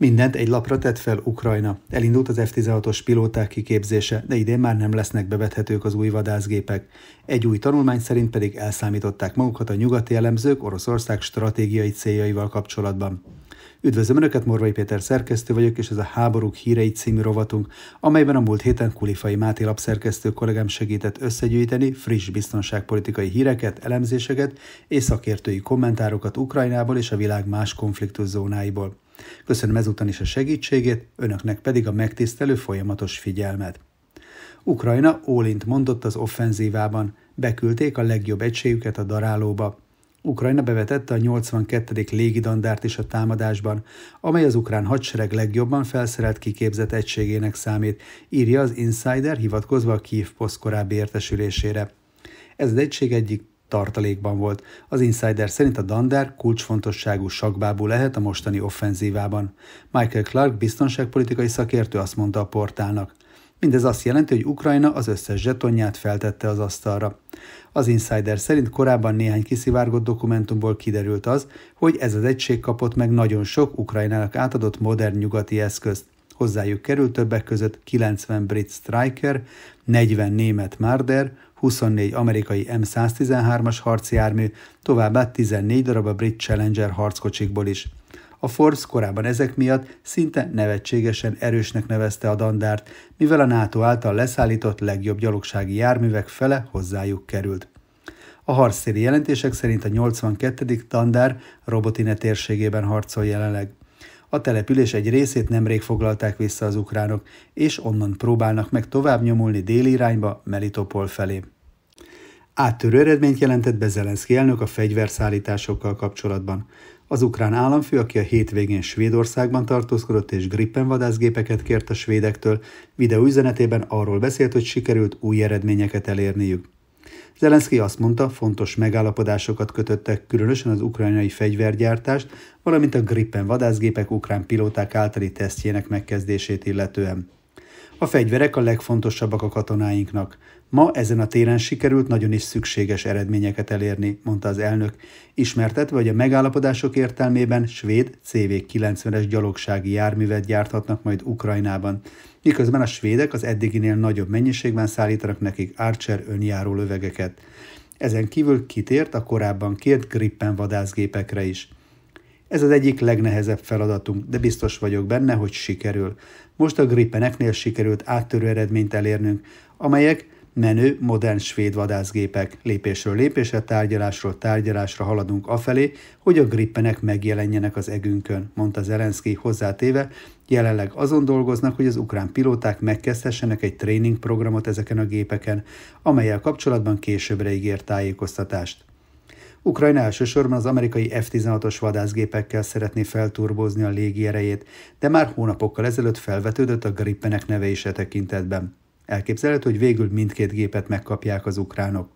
Mindent egy lapra tett fel Ukrajna. Elindult az F-16-os pilóták kiképzése, de idén már nem lesznek bevethetők az új vadászgépek. Egy új tanulmány szerint pedig elszámították magukat a nyugati elemzők Oroszország stratégiai céljaival kapcsolatban. Üdvözlöm Önöket, Morvai Péter szerkesztő vagyok, és ez a Háborúk hírei című rovatunk, amelyben a múlt héten Kulifai Máté lapszerkesztő kollégám segített összegyűjteni friss biztonságpolitikai híreket, elemzéseket és szakértői kommentárokat Ukrajnából és a világ más konfliktuszónáiból. Köszönöm ezúton is a segítségét, önöknek pedig a megtisztelő folyamatos figyelmet. Ukrajna ólint mondott az offenzívában, beküldték a legjobb egységüket a darálóba. Ukrajna bevetette a 82. légidandárt is a támadásban, amely az ukrán hadsereg legjobban felszerelt kiképzett egységének számít, írja az Insider hivatkozva a Kiev poszt korábbi értesülésére. Ez az egység egyik tartalékban volt. Az insider szerint a Dander kulcsfontosságú sakbábú lehet a mostani offenzívában. Michael Clark biztonságpolitikai szakértő azt mondta a portálnak. Mindez azt jelenti, hogy Ukrajna az összes zsetonját feltette az asztalra. Az insider szerint korábban néhány kiszivárgott dokumentumból kiderült az, hogy ez az egység kapott meg nagyon sok Ukrajnának átadott modern nyugati eszközt hozzájuk került többek között 90 brit striker, 40 német Marder, 24 amerikai M113-as harci jármű, továbbá 14 darab a brit Challenger harckocsikból is. A Forbes korábban ezek miatt szinte nevetségesen erősnek nevezte a dandárt, mivel a NATO által leszállított legjobb gyalogsági járművek fele hozzájuk került. A harcszéri jelentések szerint a 82. dandár robotine térségében harcol jelenleg. A település egy részét nemrég foglalták vissza az ukránok, és onnan próbálnak meg tovább nyomulni irányba Melitopol felé. Áttörő eredményt jelentett be Zelenszky elnök a fegyverszállításokkal kapcsolatban. Az ukrán államfő, aki a hétvégén Svédországban tartózkodott és Gripen vadászgépeket kért a svédektől, videóüzenetében arról beszélt, hogy sikerült új eredményeket elérniük. Zelenszky azt mondta, fontos megállapodásokat kötöttek, különösen az ukrajnai fegyvergyártást, valamint a Gripen vadászgépek ukrán pilóták általi tesztjének megkezdését illetően. A fegyverek a legfontosabbak a katonáinknak. Ma ezen a téren sikerült nagyon is szükséges eredményeket elérni, mondta az elnök, ismertetve, hogy a megállapodások értelmében svéd CV90-es gyalogsági járművet gyárthatnak majd Ukrajnában, miközben a svédek az eddiginél nagyobb mennyiségben szállítanak nekik Archer önjáró lövegeket. Ezen kívül kitért a korábban két Grippen vadászgépekre is. Ez az egyik legnehezebb feladatunk, de biztos vagyok benne, hogy sikerül. Most a gripeneknél sikerült áttörő eredményt elérnünk, amelyek menő modern svéd vadászgépek. Lépésről lépésre, tárgyalásról tárgyalásra haladunk afelé, hogy a grippenek megjelenjenek az egünkön, mondta Zelenszky hozzátéve, jelenleg azon dolgoznak, hogy az ukrán pilóták megkezdhessenek egy tréning programot ezeken a gépeken, amelyel kapcsolatban későbbre ígért tájékoztatást. Ukrajna elsősorban az amerikai F-16-os vadászgépekkel szeretné felturbozni a légierejét, de már hónapokkal ezelőtt felvetődött a Grippenek neve is e tekintetben. Elképzelhető, hogy végül mindkét gépet megkapják az ukránok.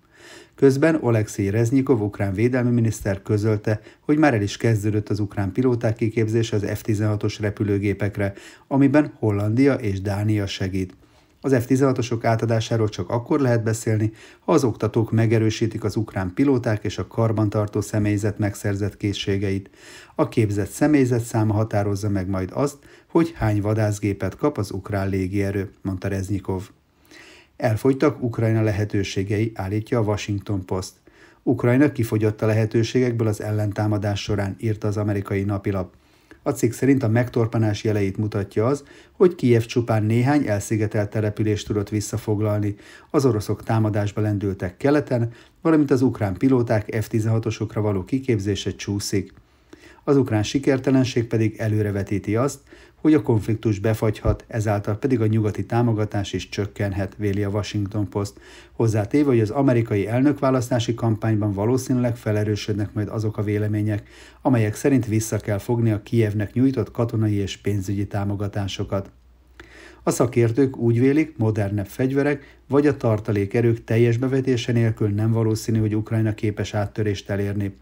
Közben Olekszij Reznyikov, ukrán védelmi miniszter közölte, hogy már el is kezdődött az ukrán pilóták kiképzése az F-16-os repülőgépekre, amiben Hollandia és Dánia segít. Az F-16-osok átadásáról csak akkor lehet beszélni, ha az oktatók megerősítik az ukrán pilóták és a karbantartó személyzet megszerzett készségeit. A képzett személyzet száma határozza meg majd azt, hogy hány vadászgépet kap az ukrán légierő, mondta Reznyikov. Elfogytak Ukrajna lehetőségei, állítja a Washington Post. Ukrajna kifogyott a lehetőségekből az ellentámadás során, írta az amerikai napilap. A cikk szerint a megtorpanás jeleit mutatja az, hogy Kijev csupán néhány elszigetelt települést tudott visszafoglalni. Az oroszok támadásba lendültek keleten, valamint az ukrán pilóták F-16-osokra való kiképzése csúszik. Az ukrán sikertelenség pedig előrevetíti azt, hogy a konfliktus befagyhat, ezáltal pedig a nyugati támogatás is csökkenhet, véli a Washington Post. Hozzátéve, hogy az amerikai elnökválasztási kampányban valószínűleg felerősödnek majd azok a vélemények, amelyek szerint vissza kell fogni a Kievnek nyújtott katonai és pénzügyi támogatásokat. A szakértők úgy vélik, modernebb fegyverek vagy a tartalékerők teljes bevetése nélkül nem valószínű, hogy Ukrajna képes áttörést elérni.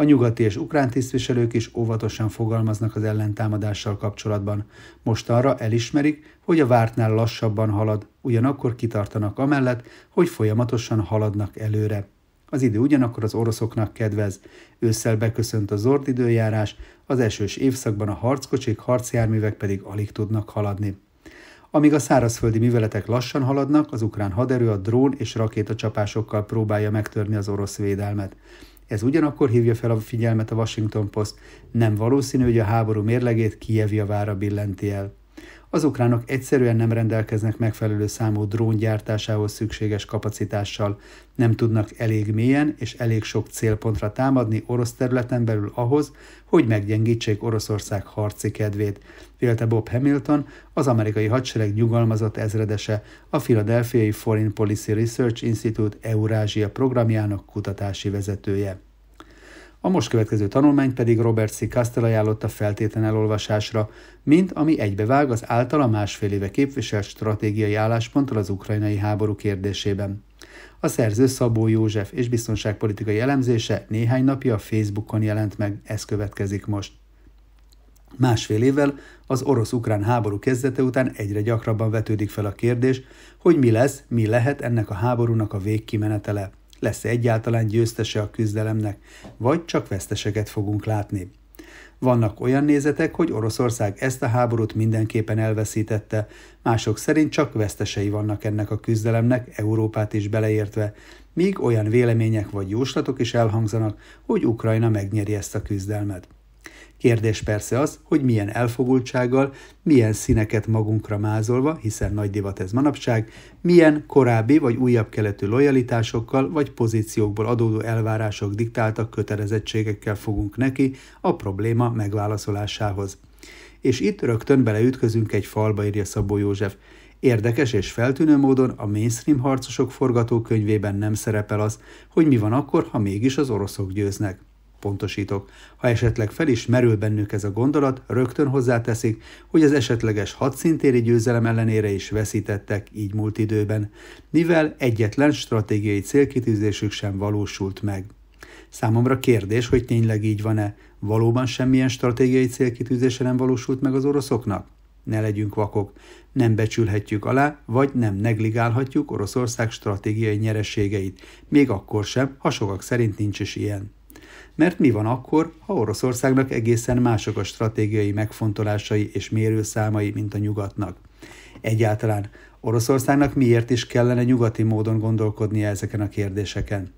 A nyugati és ukrán tisztviselők is óvatosan fogalmaznak az ellentámadással kapcsolatban. Mostanra elismerik, hogy a vártnál lassabban halad, ugyanakkor kitartanak amellett, hogy folyamatosan haladnak előre. Az idő ugyanakkor az oroszoknak kedvez. Ősszel beköszönt a zord időjárás, az esős évszakban a harckocsik, harcjárművek pedig alig tudnak haladni. Amíg a szárazföldi műveletek lassan haladnak, az ukrán haderő a drón és rakétacsapásokkal próbálja megtörni az orosz védelmet. Ez ugyanakkor hívja fel a figyelmet a Washington Post. Nem valószínű, hogy a háború mérlegét Kijev javára billenti el az ukránok egyszerűen nem rendelkeznek megfelelő számú drón gyártásához szükséges kapacitással, nem tudnak elég mélyen és elég sok célpontra támadni orosz területen belül ahhoz, hogy meggyengítsék Oroszország harci kedvét, vélte Bob Hamilton, az amerikai hadsereg nyugalmazott ezredese, a Philadelphia Foreign Policy Research Institute Eurázsia programjának kutatási vezetője. A most következő tanulmányt pedig Robert C. Castell ajánlotta feltétlen elolvasásra, mint ami egybevág az általa másfél éve képviselt stratégiai állásponttal az ukrajnai háború kérdésében. A szerző Szabó József és biztonságpolitikai elemzése néhány napja a Facebookon jelent meg, ez következik most. Másfél évvel az orosz-ukrán háború kezdete után egyre gyakrabban vetődik fel a kérdés, hogy mi lesz, mi lehet ennek a háborúnak a végkimenetele lesz -e egyáltalán győztese a küzdelemnek, vagy csak veszteseket fogunk látni. Vannak olyan nézetek, hogy Oroszország ezt a háborút mindenképpen elveszítette, mások szerint csak vesztesei vannak ennek a küzdelemnek, Európát is beleértve, míg olyan vélemények vagy jóslatok is elhangzanak, hogy Ukrajna megnyeri ezt a küzdelmet. Kérdés persze az, hogy milyen elfogultsággal, milyen színeket magunkra mázolva, hiszen nagy divat ez manapság, milyen korábbi vagy újabb keletű lojalitásokkal vagy pozíciókból adódó elvárások diktáltak kötelezettségekkel fogunk neki a probléma megválaszolásához. És itt rögtön beleütközünk egy falba, írja Szabó József. Érdekes és feltűnő módon a mainstream harcosok forgatókönyvében nem szerepel az, hogy mi van akkor, ha mégis az oroszok győznek. Pontosítok. Ha esetleg fel is merül bennük ez a gondolat, rögtön hozzáteszik, hogy az esetleges hadszintéri győzelem ellenére is veszítettek így múlt időben, mivel egyetlen stratégiai célkitűzésük sem valósult meg. Számomra kérdés, hogy tényleg így van-e. Valóban semmilyen stratégiai célkitűzése nem valósult meg az oroszoknak? Ne legyünk vakok. Nem becsülhetjük alá, vagy nem negligálhatjuk Oroszország stratégiai nyereségeit. Még akkor sem, ha sokak szerint nincs is ilyen mert mi van akkor, ha Oroszországnak egészen mások a stratégiai megfontolásai és mérőszámai, mint a nyugatnak. Egyáltalán Oroszországnak miért is kellene nyugati módon gondolkodnia ezeken a kérdéseken?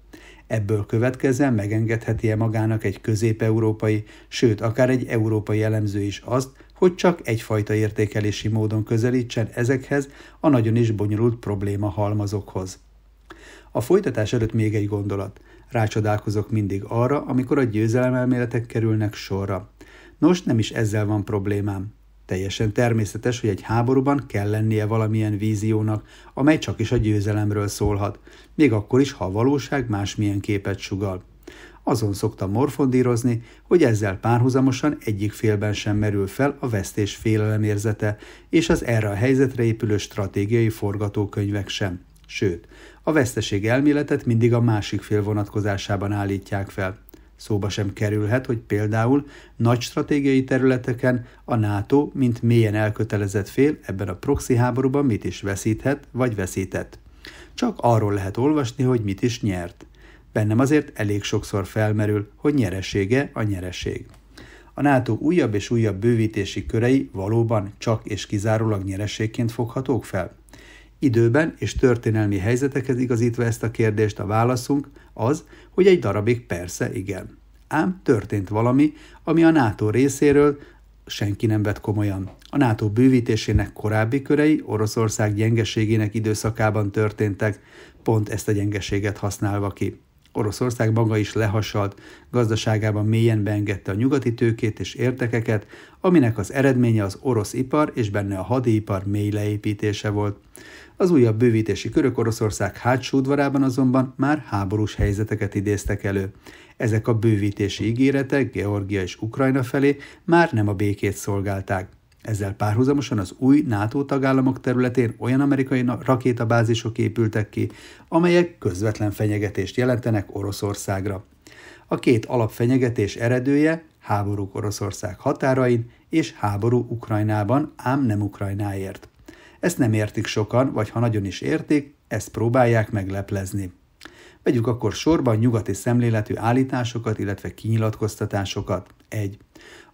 Ebből következően megengedheti-e magának egy közép-európai, sőt, akár egy európai elemző is azt, hogy csak egyfajta értékelési módon közelítsen ezekhez a nagyon is bonyolult probléma halmazokhoz. A folytatás előtt még egy gondolat. Rácsodálkozok mindig arra, amikor a győzelemelméletek kerülnek sorra. Nos, nem is ezzel van problémám. Teljesen természetes, hogy egy háborúban kell lennie valamilyen víziónak, amely csak is a győzelemről szólhat, még akkor is, ha a valóság másmilyen képet sugal. Azon szoktam morfondírozni, hogy ezzel párhuzamosan egyik félben sem merül fel a vesztés félelemérzete, és az erre a helyzetre épülő stratégiai forgatókönyvek sem. Sőt, a veszteség elméletet mindig a másik fél vonatkozásában állítják fel. Szóba sem kerülhet, hogy például nagy stratégiai területeken a NATO, mint mélyen elkötelezett fél ebben a proxy háborúban mit is veszíthet vagy veszített. Csak arról lehet olvasni, hogy mit is nyert. Bennem azért elég sokszor felmerül, hogy nyeresége a nyereség. A NATO újabb és újabb bővítési körei valóban csak és kizárólag nyereségként foghatók fel? Időben és történelmi helyzetekhez igazítva ezt a kérdést a válaszunk az, hogy egy darabig persze igen. Ám történt valami, ami a NATO részéről senki nem vett komolyan. A NATO bővítésének korábbi körei Oroszország gyengeségének időszakában történtek, pont ezt a gyengeséget használva ki. Oroszország maga is lehasalt, gazdaságában mélyen beengedte a nyugati tőkét és értekeket, aminek az eredménye az orosz ipar és benne a hadipar mély leépítése volt. Az újabb bővítési körök Oroszország hátsó udvarában azonban már háborús helyzeteket idéztek elő. Ezek a bővítési ígéretek Georgia és Ukrajna felé már nem a békét szolgálták. Ezzel párhuzamosan az új NATO tagállamok területén olyan amerikai rakétabázisok épültek ki, amelyek közvetlen fenyegetést jelentenek Oroszországra. A két alapfenyegetés eredője háború Oroszország határain és háború Ukrajnában, ám nem Ukrajnáért. Ezt nem értik sokan, vagy ha nagyon is értik, ezt próbálják megleplezni. Vegyük akkor sorban nyugati szemléletű állításokat, illetve kinyilatkoztatásokat. 1.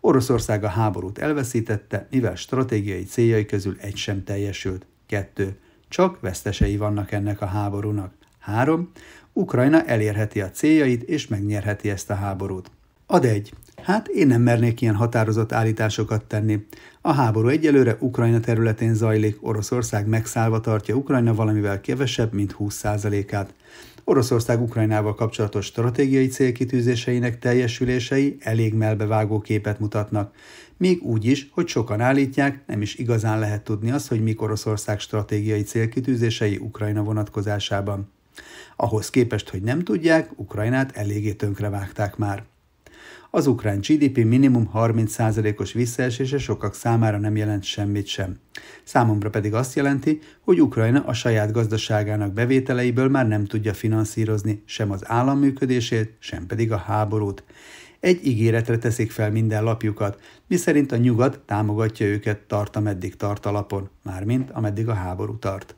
Oroszország a háborút elveszítette, mivel stratégiai céljai közül egy sem teljesült. 2. Csak vesztesei vannak ennek a háborúnak. 3. Ukrajna elérheti a céljait és megnyerheti ezt a háborút. Ad egy. Hát én nem mernék ilyen határozott állításokat tenni. A háború egyelőre Ukrajna területén zajlik, Oroszország megszállva tartja Ukrajna valamivel kevesebb, mint 20%-át. Oroszország Ukrajnával kapcsolatos stratégiai célkitűzéseinek teljesülései elég melbevágó képet mutatnak. Még úgy is, hogy sokan állítják, nem is igazán lehet tudni azt, hogy mik Oroszország stratégiai célkitűzései Ukrajna vonatkozásában. Ahhoz képest, hogy nem tudják, Ukrajnát eléggé tönkre vágták már. Az ukrán GDP minimum 30%-os visszaesése sokak számára nem jelent semmit sem. Számomra pedig azt jelenti, hogy Ukrajna a saját gazdaságának bevételeiből már nem tudja finanszírozni sem az állam működését, sem pedig a háborút. Egy ígéretre teszik fel minden lapjukat, miszerint a nyugat támogatja őket tartameddig tartalapon, mármint ameddig a háború tart.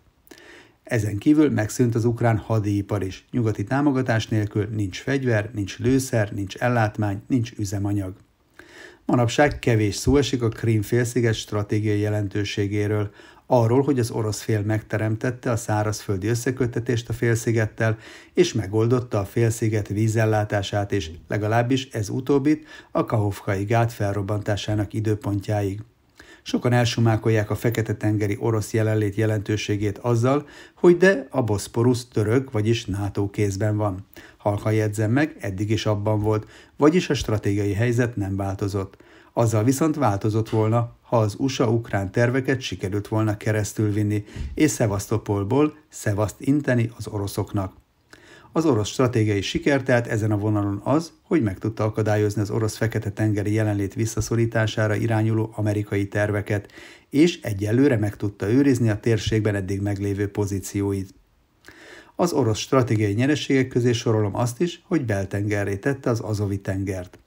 Ezen kívül megszűnt az ukrán hadipar is. Nyugati támogatás nélkül nincs fegyver, nincs lőszer, nincs ellátmány, nincs üzemanyag. Manapság kevés szó esik a félsziget stratégiai jelentőségéről, arról, hogy az orosz fél megteremtette a szárazföldi összeköttetést a félszigettel, és megoldotta a félsziget vízellátását és legalábbis ez utóbbit a Kahovkai gát felrobbantásának időpontjáig. Sokan elsumákolják a fekete-tengeri orosz jelenlét jelentőségét azzal, hogy de a Boszporusz török, vagyis NATO kézben van. Halka jegyzem meg, eddig is abban volt, vagyis a stratégiai helyzet nem változott. Azzal viszont változott volna, ha az USA-ukrán terveket sikerült volna keresztülvinni, és Szevasztopolból Szevaszt inteni az oroszoknak. Az orosz stratégiai siker tehát ezen a vonalon az, hogy meg tudta akadályozni az orosz fekete-tengeri jelenlét visszaszorítására irányuló amerikai terveket, és egyelőre meg tudta őrizni a térségben eddig meglévő pozícióit. Az orosz stratégiai nyereségek közé sorolom azt is, hogy beltengerré tette az Azovi tengert.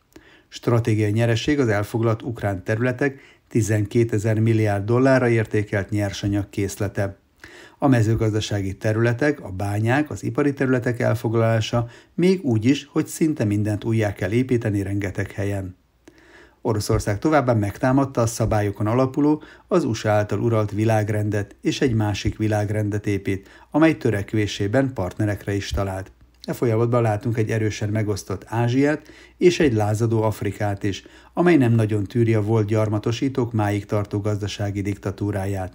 Stratégiai nyereség az elfoglalt ukrán területek 12 ezer milliárd dollárra értékelt nyersanyag készlete. A mezőgazdasági területek, a bányák, az ipari területek elfoglalása még úgy is, hogy szinte mindent újjá kell építeni rengeteg helyen. Oroszország továbbá megtámadta a szabályokon alapuló, az USA által uralt világrendet és egy másik világrendet épít, amely törekvésében partnerekre is talált. E folyamatban látunk egy erősen megosztott Ázsiát és egy lázadó Afrikát is, amely nem nagyon tűri a volt gyarmatosítók máig tartó gazdasági diktatúráját.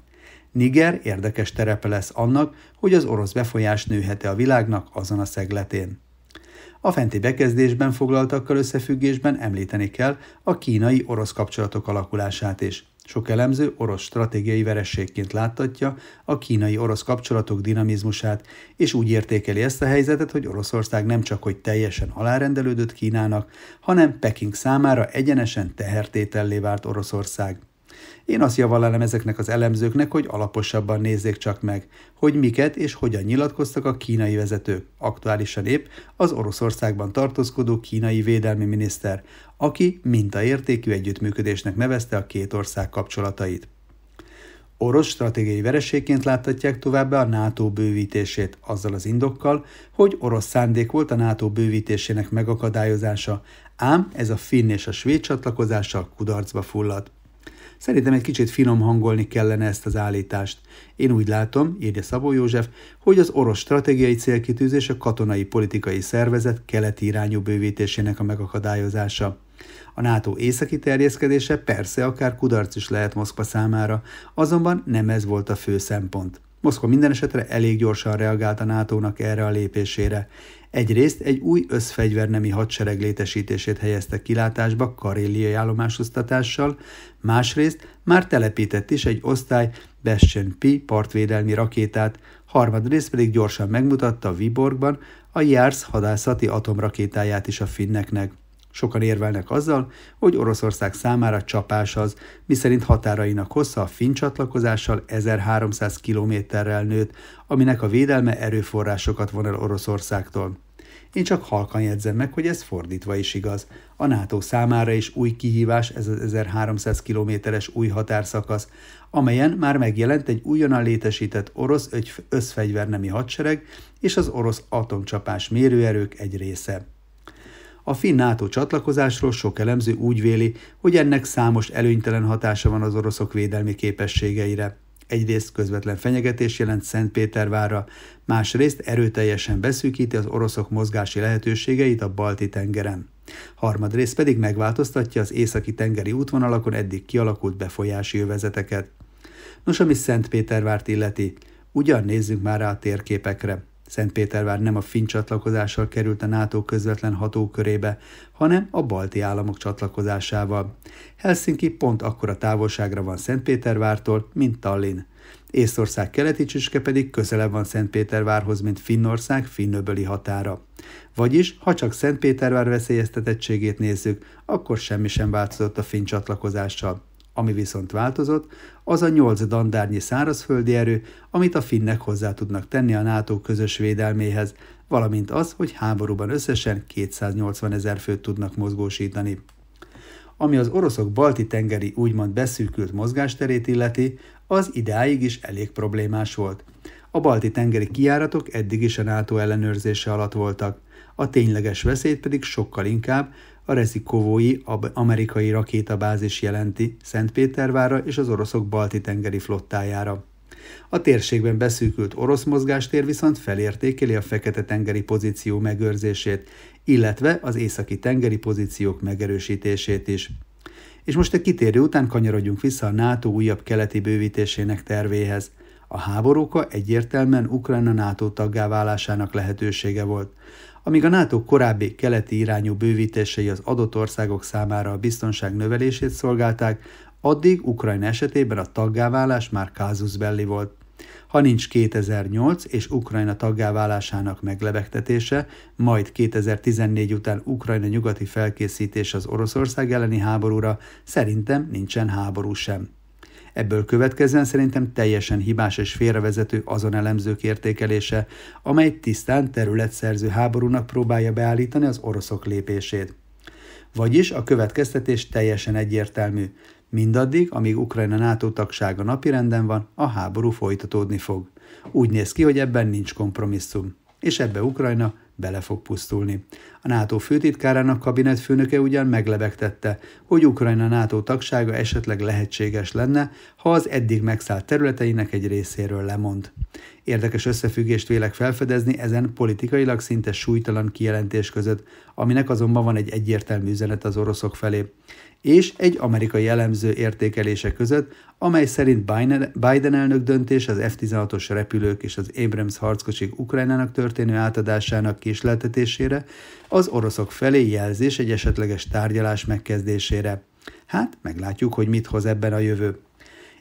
Niger érdekes terepe lesz annak, hogy az orosz befolyás nőhet-e a világnak azon a szegletén. A fenti bekezdésben foglaltakkal összefüggésben említeni kell a kínai-orosz kapcsolatok alakulását is. Sok elemző orosz stratégiai verességként láttatja a kínai-orosz kapcsolatok dinamizmusát, és úgy értékeli ezt a helyzetet, hogy Oroszország nem csak hogy teljesen alárendelődött Kínának, hanem Peking számára egyenesen tehertétellé vált Oroszország. Én azt javallalom ezeknek az elemzőknek, hogy alaposabban nézzék csak meg, hogy miket és hogyan nyilatkoztak a kínai vezetők, aktuálisan épp az Oroszországban tartózkodó kínai védelmi miniszter, aki mintaértékű együttműködésnek nevezte a két ország kapcsolatait. Orosz stratégiai vereségként láthatják továbbá a NATO bővítését, azzal az indokkal, hogy orosz szándék volt a NATO bővítésének megakadályozása, ám ez a finn és a svéd csatlakozással kudarcba fulladt. Szerintem egy kicsit finom hangolni kellene ezt az állítást. Én úgy látom, írja Szabó József, hogy az orosz stratégiai célkitűzés a katonai politikai szervezet keleti irányú bővítésének a megakadályozása. A NATO északi terjeszkedése persze akár kudarc is lehet Moszkva számára, azonban nem ez volt a fő szempont. Moszkva minden esetre elég gyorsan reagált a nato erre a lépésére. Egyrészt egy új összfegyvernemi hadsereg létesítését helyezte kilátásba karéliai állomásosztatással, másrészt már telepített is egy osztály Bessen P partvédelmi rakétát, harmadrészt pedig gyorsan megmutatta Viborgban a Jársz hadászati atomrakétáját is a finneknek. Sokan érvelnek azzal, hogy Oroszország számára csapás az, miszerint határainak hossza a finn csatlakozással 1300 kilométerrel nőtt, aminek a védelme erőforrásokat von el Oroszországtól. Én csak halkan jegyzem meg, hogy ez fordítva is igaz. A NATO számára is új kihívás ez az 1300 kilométeres új határszakasz, amelyen már megjelent egy újonnan létesített orosz összfegyvernemi hadsereg és az orosz atomcsapás mérőerők egy része. A finn NATO csatlakozásról sok elemző úgy véli, hogy ennek számos előnytelen hatása van az oroszok védelmi képességeire. Egyrészt közvetlen fenyegetés jelent Szentpétervára, másrészt erőteljesen beszűkíti az oroszok mozgási lehetőségeit a Balti-tengeren. Harmadrészt pedig megváltoztatja az északi tengeri útvonalakon eddig kialakult befolyási övezeteket. Nos, ami Szentpétervárt illeti, ugyan nézzünk már rá a térképekre. Szentpétervár nem a finn csatlakozással került a NATO közvetlen hatókörébe, hanem a balti államok csatlakozásával. Helsinki pont akkora távolságra van Szentpétervártól, mint Tallinn. Észország keleti csüske pedig közelebb van Szentpétervárhoz, mint Finnország finnöböli határa. Vagyis, ha csak Szentpétervár veszélyeztetettségét nézzük, akkor semmi sem változott a finn csatlakozással. Ami viszont változott, az a nyolc dandárnyi szárazföldi erő, amit a finnek hozzá tudnak tenni a NATO közös védelméhez, valamint az, hogy háborúban összesen 280 ezer főt tudnak mozgósítani. Ami az oroszok balti tengeri úgymond beszűkült mozgásterét illeti, az ideáig is elég problémás volt. A balti tengeri kijáratok eddig is a NATO ellenőrzése alatt voltak, a tényleges veszélyt pedig sokkal inkább a Rezikovói amerikai rakétabázis jelenti Szentpétervára és az oroszok balti-tengeri flottájára. A térségben beszűkült orosz mozgástér viszont felértékeli a Fekete-tengeri pozíció megőrzését, illetve az északi tengeri pozíciók megerősítését is. És most a kitérő után kanyarodjunk vissza a NATO újabb keleti bővítésének tervéhez. A háborúka egyértelműen Ukrajna NATO taggá válásának lehetősége volt. Amíg a NATO korábbi keleti irányú bővítései az adott országok számára a biztonság növelését szolgálták, addig Ukrajna esetében a taggáválás már kázuszbelli volt. Ha nincs 2008 és Ukrajna taggáválásának meglebegtetése, majd 2014 után Ukrajna nyugati felkészítés az Oroszország elleni háborúra, szerintem nincsen háború sem. Ebből következően szerintem teljesen hibás és félrevezető azon elemzők értékelése, amely tisztán területszerző háborúnak próbálja beállítani az oroszok lépését. Vagyis a következtetés teljesen egyértelmű. Mindaddig, amíg Ukrajna NATO tagsága napirenden van, a háború folytatódni fog. Úgy néz ki, hogy ebben nincs kompromisszum. És ebbe Ukrajna bele fog pusztulni. A NATO főtitkárának kabinetfőnöke ugyan meglebegtette, hogy Ukrajna NATO tagsága esetleg lehetséges lenne, ha az eddig megszállt területeinek egy részéről lemond. Érdekes összefüggést vélek felfedezni ezen politikailag szinte súlytalan kijelentés között, aminek azonban van egy egyértelmű üzenet az oroszok felé és egy amerikai elemző értékelése között, amely szerint Biden elnök döntés az F-16-os repülők és az Abrams harckocsik Ukrajnának történő átadásának kísérletetésére az oroszok felé jelzés egy esetleges tárgyalás megkezdésére. Hát, meglátjuk, hogy mit hoz ebben a jövő.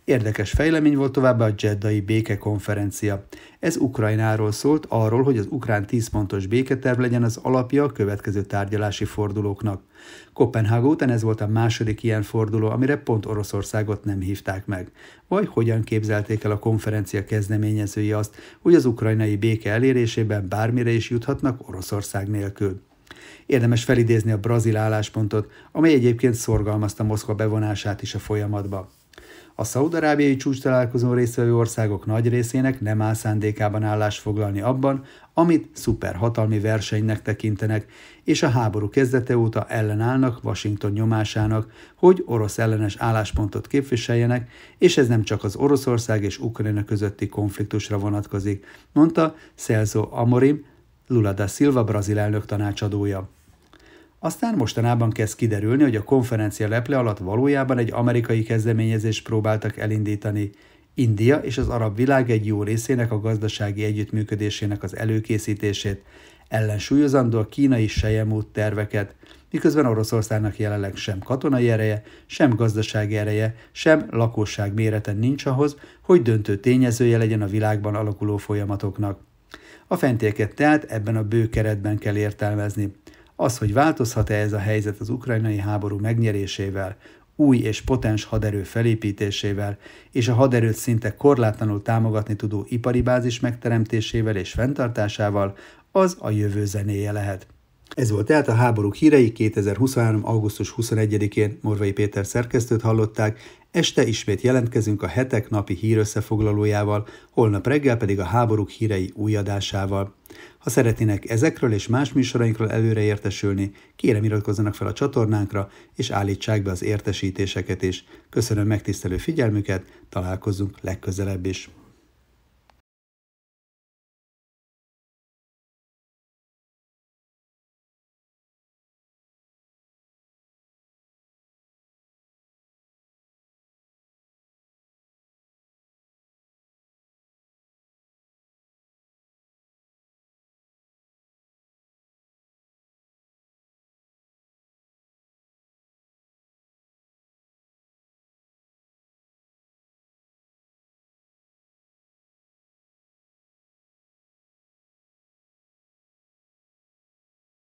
Érdekes fejlemény volt továbbá a Jeddai békekonferencia. Ez Ukrajnáról szólt, arról, hogy az ukrán 10 pontos béketerv legyen az alapja a következő tárgyalási fordulóknak. Kopenhága után ez volt a második ilyen forduló, amire pont Oroszországot nem hívták meg. Vagy hogyan képzelték el a konferencia kezdeményezői azt, hogy az ukrajnai béke elérésében bármire is juthatnak Oroszország nélkül. Érdemes felidézni a brazil álláspontot, amely egyébként szorgalmazta Moszkva bevonását is a folyamatba. A szaudarábiai csúcs találkozó résztvevő országok nagy részének nem áll szándékában állás foglalni abban, amit szuperhatalmi versenynek tekintenek, és a háború kezdete óta ellenállnak Washington nyomásának, hogy orosz ellenes álláspontot képviseljenek, és ez nem csak az Oroszország és Ukrajna közötti konfliktusra vonatkozik, mondta Celso Amorim, Lula da Silva brazil elnök tanácsadója. Aztán mostanában kezd kiderülni, hogy a konferencia leple alatt valójában egy amerikai kezdeményezést próbáltak elindítani. India és az arab világ egy jó részének a gazdasági együttműködésének az előkészítését, ellensúlyozandó a kínai sejemút terveket, miközben Oroszországnak jelenleg sem katonai ereje, sem gazdasági ereje, sem lakosság mérete nincs ahhoz, hogy döntő tényezője legyen a világban alakuló folyamatoknak. A fentieket tehát ebben a bő keretben kell értelmezni. Az, hogy változhat-e ez a helyzet az ukrajnai háború megnyerésével, új és potens haderő felépítésével és a haderőt szinte korlátlanul támogatni tudó ipari bázis megteremtésével és fenntartásával, az a jövő zenéje lehet. Ez volt tehát a háború hírei 2023. augusztus 21-én Morvai Péter szerkesztőt hallották, este ismét jelentkezünk a hetek napi hírösszefoglalójával, holnap reggel pedig a háború hírei újadásával. Ha szeretnének ezekről és más műsorainkról előre értesülni, kérem iratkozzanak fel a csatornánkra, és állítsák be az értesítéseket is. Köszönöm megtisztelő figyelmüket, találkozunk legközelebb is.